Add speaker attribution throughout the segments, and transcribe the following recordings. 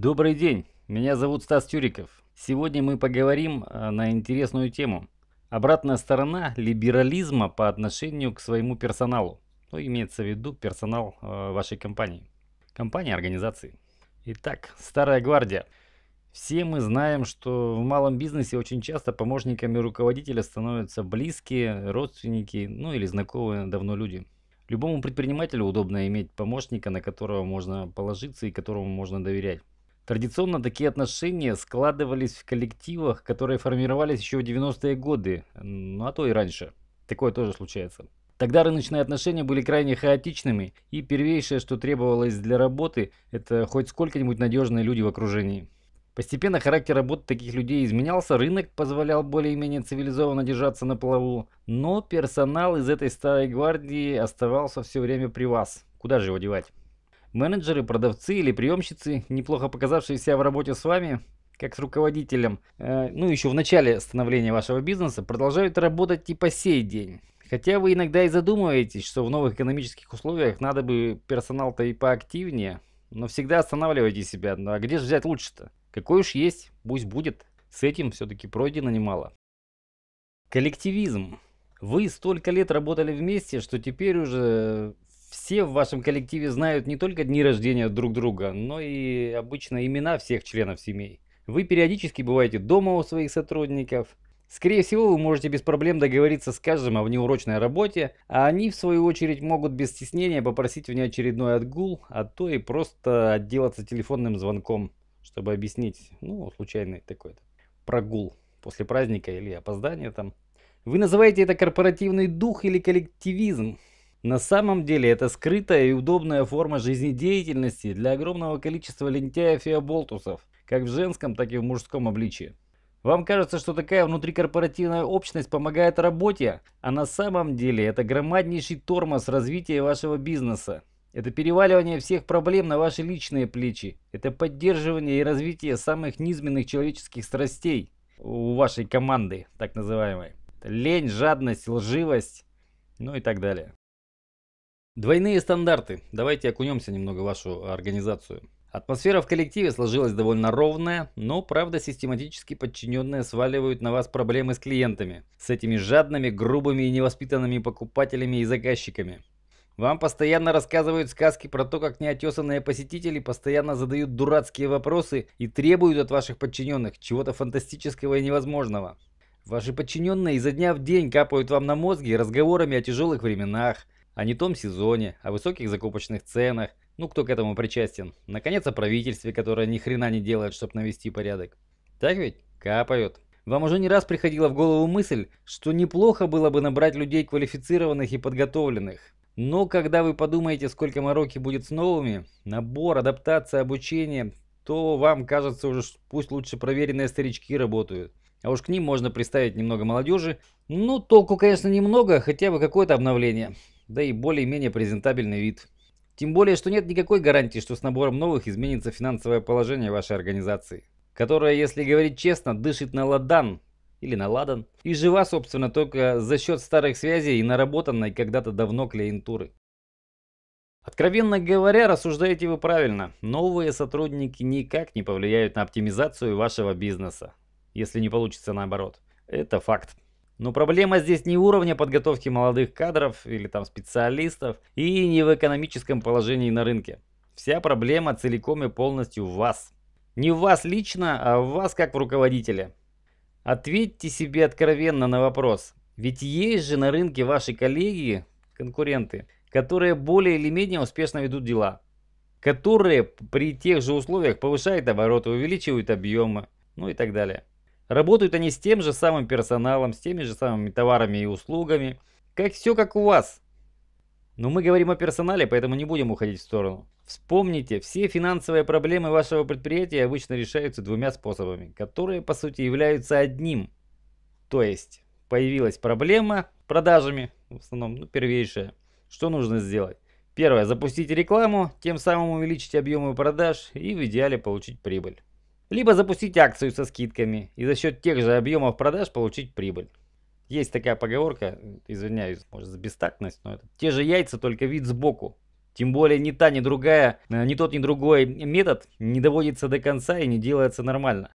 Speaker 1: Добрый день, меня зовут Стас Тюриков. Сегодня мы поговорим э, на интересную тему. Обратная сторона либерализма по отношению к своему персоналу. Ну, имеется в виду персонал э, вашей компании. Компании, организации. Итак, Старая Гвардия. Все мы знаем, что в малом бизнесе очень часто помощниками руководителя становятся близкие, родственники, ну или знакомые давно люди. Любому предпринимателю удобно иметь помощника, на которого можно положиться и которому можно доверять. Традиционно такие отношения складывались в коллективах, которые формировались еще в 90-е годы, ну а то и раньше. Такое тоже случается. Тогда рыночные отношения были крайне хаотичными, и первейшее, что требовалось для работы, это хоть сколько-нибудь надежные люди в окружении. Постепенно характер работы таких людей изменялся, рынок позволял более-менее цивилизованно держаться на плаву, но персонал из этой старой гвардии оставался все время при вас. Куда же его девать? Менеджеры, продавцы или приемщицы, неплохо показавшиеся в работе с вами, как с руководителем, э, ну еще в начале становления вашего бизнеса, продолжают работать и по сей день. Хотя вы иногда и задумываетесь, что в новых экономических условиях надо бы персонал-то и поактивнее, но всегда останавливайте себя, ну а где же взять лучше-то? Какой уж есть, пусть будет. С этим все-таки пройдено немало. Коллективизм. Вы столько лет работали вместе, что теперь уже все в вашем коллективе знают не только дни рождения друг друга, но и обычно имена всех членов семей. Вы периодически бываете дома у своих сотрудников. Скорее всего, вы можете без проблем договориться с каждым о внеурочной работе, а они, в свою очередь, могут без стеснения попросить внеочередной отгул, а то и просто отделаться телефонным звонком, чтобы объяснить, ну, случайный такой прогул после праздника или опоздание там. Вы называете это корпоративный дух или коллективизм. На самом деле это скрытая и удобная форма жизнедеятельности для огромного количества лентяев и оболтусов, как в женском, так и в мужском обличии. Вам кажется, что такая внутрикорпоративная общность помогает работе, а на самом деле это громаднейший тормоз развития вашего бизнеса. Это переваливание всех проблем на ваши личные плечи. Это поддерживание и развитие самых низменных человеческих страстей у вашей команды, так называемой. Это лень, жадность, лживость, ну и так далее. Двойные стандарты. Давайте окунемся немного в вашу организацию. Атмосфера в коллективе сложилась довольно ровная, но правда систематически подчиненные сваливают на вас проблемы с клиентами, с этими жадными, грубыми и невоспитанными покупателями и заказчиками. Вам постоянно рассказывают сказки про то, как неотесанные посетители постоянно задают дурацкие вопросы и требуют от ваших подчиненных чего-то фантастического и невозможного. Ваши подчиненные изо дня в день капают вам на мозги разговорами о тяжелых временах, о не том сезоне, о высоких закупочных ценах, ну кто к этому причастен, наконец о правительстве, которое ни хрена не делает, чтобы навести порядок. Так ведь? Капают. Вам уже не раз приходила в голову мысль, что неплохо было бы набрать людей квалифицированных и подготовленных. Но когда вы подумаете, сколько мороки будет с новыми, набор, адаптация, обучение, то вам кажется уже, пусть лучше проверенные старички работают. А уж к ним можно представить немного молодежи. Ну, толку, конечно, немного, хотя бы какое-то обновление да и более-менее презентабельный вид. Тем более, что нет никакой гарантии, что с набором новых изменится финансовое положение вашей организации, которая, если говорить честно, дышит на ладан или на ладан и жива, собственно, только за счет старых связей и наработанной когда-то давно клиентуры. Откровенно говоря, рассуждаете вы правильно. Новые сотрудники никак не повлияют на оптимизацию вашего бизнеса, если не получится наоборот. Это факт. Но проблема здесь не уровня подготовки молодых кадров или там специалистов и не в экономическом положении на рынке. Вся проблема целиком и полностью в вас. Не в вас лично, а в вас как в руководителе. Ответьте себе откровенно на вопрос. Ведь есть же на рынке ваши коллеги, конкуренты, которые более или менее успешно ведут дела. Которые при тех же условиях повышают обороты, увеличивают объемы, ну и так далее. Работают они с тем же самым персоналом, с теми же самыми товарами и услугами. Как все как у вас. Но мы говорим о персонале, поэтому не будем уходить в сторону. Вспомните, все финансовые проблемы вашего предприятия обычно решаются двумя способами, которые по сути являются одним. То есть появилась проблема продажами, в основном ну, первейшая. Что нужно сделать? Первое, запустить рекламу, тем самым увеличить объемы продаж и в идеале получить прибыль. Либо запустить акцию со скидками и за счет тех же объемов продаж получить прибыль. Есть такая поговорка, извиняюсь, может за бестактность, но это те же яйца, только вид сбоку. Тем более ни та, ни другая, э, ни тот, ни другой метод не доводится до конца и не делается нормально.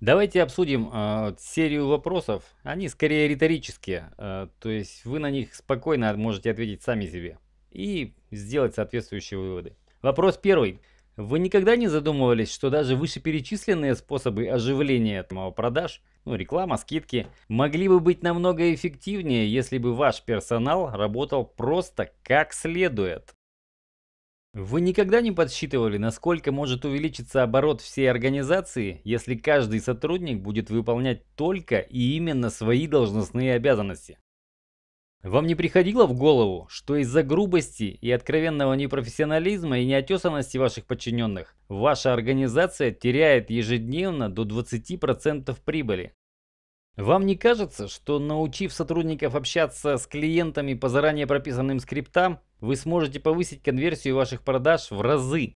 Speaker 1: Давайте обсудим э, серию вопросов. Они скорее риторические, э, то есть вы на них спокойно можете ответить сами себе и сделать соответствующие выводы. Вопрос первый. Вы никогда не задумывались, что даже вышеперечисленные способы оживления продаж, ну реклама, скидки, могли бы быть намного эффективнее, если бы ваш персонал работал просто как следует? Вы никогда не подсчитывали, насколько может увеличиться оборот всей организации, если каждый сотрудник будет выполнять только и именно свои должностные обязанности? Вам не приходило в голову, что из-за грубости и откровенного непрофессионализма и неотесанности ваших подчиненных, ваша организация теряет ежедневно до 20% прибыли? Вам не кажется, что научив сотрудников общаться с клиентами по заранее прописанным скриптам, вы сможете повысить конверсию ваших продаж в разы?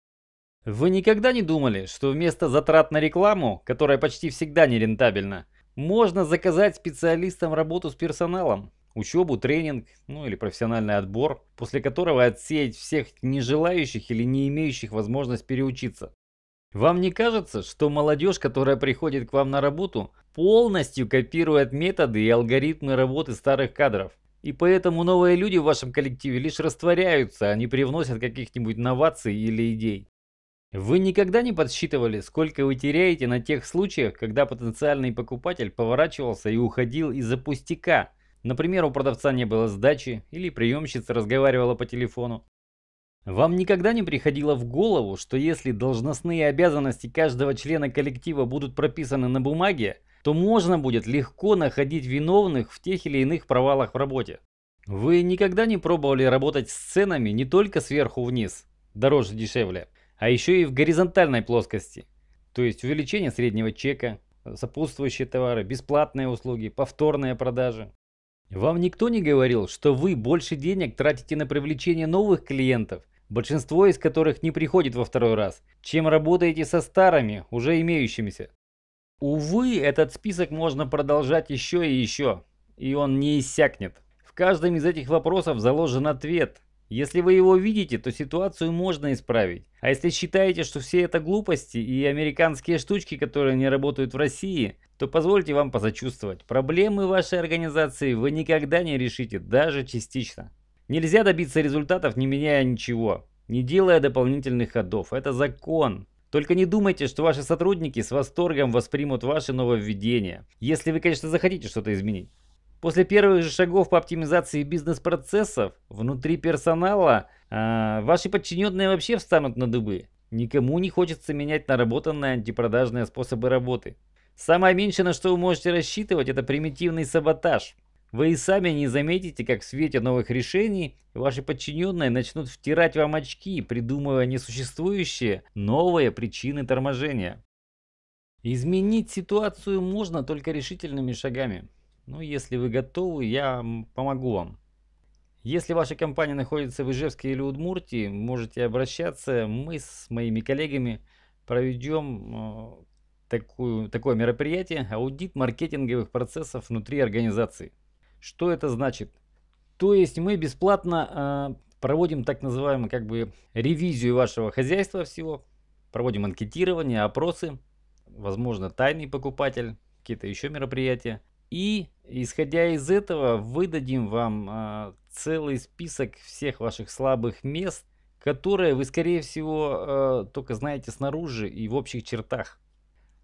Speaker 1: Вы никогда не думали, что вместо затрат на рекламу, которая почти всегда нерентабельна, можно заказать специалистам работу с персоналом? учебу, тренинг, ну или профессиональный отбор, после которого отсеять всех нежелающих или не имеющих возможность переучиться. Вам не кажется, что молодежь, которая приходит к вам на работу, полностью копирует методы и алгоритмы работы старых кадров? И поэтому новые люди в вашем коллективе лишь растворяются, а не привносят каких-нибудь новаций или идей. Вы никогда не подсчитывали, сколько вы теряете на тех случаях, когда потенциальный покупатель поворачивался и уходил из-за пустяка, Например, у продавца не было сдачи или приемщица разговаривала по телефону. Вам никогда не приходило в голову, что если должностные обязанности каждого члена коллектива будут прописаны на бумаге, то можно будет легко находить виновных в тех или иных провалах в работе. Вы никогда не пробовали работать с ценами не только сверху вниз, дороже дешевле, а еще и в горизонтальной плоскости, то есть увеличение среднего чека, сопутствующие товары, бесплатные услуги, повторные продажи. Вам никто не говорил, что вы больше денег тратите на привлечение новых клиентов, большинство из которых не приходит во второй раз, чем работаете со старыми, уже имеющимися? Увы, этот список можно продолжать еще и еще, и он не иссякнет. В каждом из этих вопросов заложен ответ – если вы его видите, то ситуацию можно исправить. А если считаете, что все это глупости и американские штучки, которые не работают в России, то позвольте вам позачувствовать Проблемы вашей организации вы никогда не решите, даже частично. Нельзя добиться результатов, не меняя ничего, не делая дополнительных ходов. Это закон. Только не думайте, что ваши сотрудники с восторгом воспримут ваше нововведение, если вы, конечно, захотите что-то изменить. После первых же шагов по оптимизации бизнес-процессов внутри персонала э, ваши подчиненные вообще встанут на дыбы. Никому не хочется менять наработанные антипродажные способы работы. Самое меньшее, на что вы можете рассчитывать, это примитивный саботаж. Вы и сами не заметите, как в свете новых решений ваши подчиненные начнут втирать вам очки, придумывая несуществующие новые причины торможения. Изменить ситуацию можно только решительными шагами. Но ну, если вы готовы, я помогу вам. Если ваша компания находится в Ижевске или Удмуртии, можете обращаться. Мы с моими коллегами проведем э, такую, такое мероприятие – аудит маркетинговых процессов внутри организации. Что это значит? То есть мы бесплатно э, проводим так называемую как бы ревизию вашего хозяйства всего, проводим анкетирование, опросы, возможно, тайный покупатель, какие-то еще мероприятия. И, исходя из этого, выдадим вам э, целый список всех ваших слабых мест, которые вы, скорее всего, э, только знаете снаружи и в общих чертах.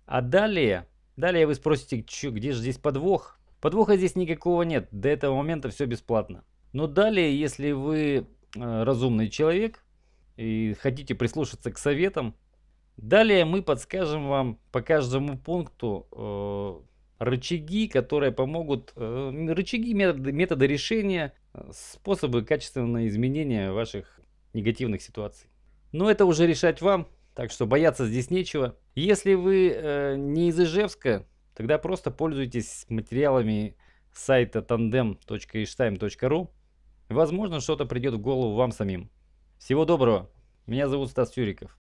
Speaker 1: А далее, далее вы спросите, чё, где же здесь подвох? Подвоха здесь никакого нет, до этого момента все бесплатно. Но далее, если вы э, разумный человек и хотите прислушаться к советам, далее мы подскажем вам по каждому пункту, э, рычаги, которые помогут, э, рычаги, методы, методы решения, э, способы качественного изменения ваших негативных ситуаций. Но это уже решать вам, так что бояться здесь нечего. Если вы э, не из Ижевска, тогда просто пользуйтесь материалами сайта tandem.ishtime.ru. Возможно, что-то придет в голову вам самим. Всего доброго. Меня зовут Стас Тюриков.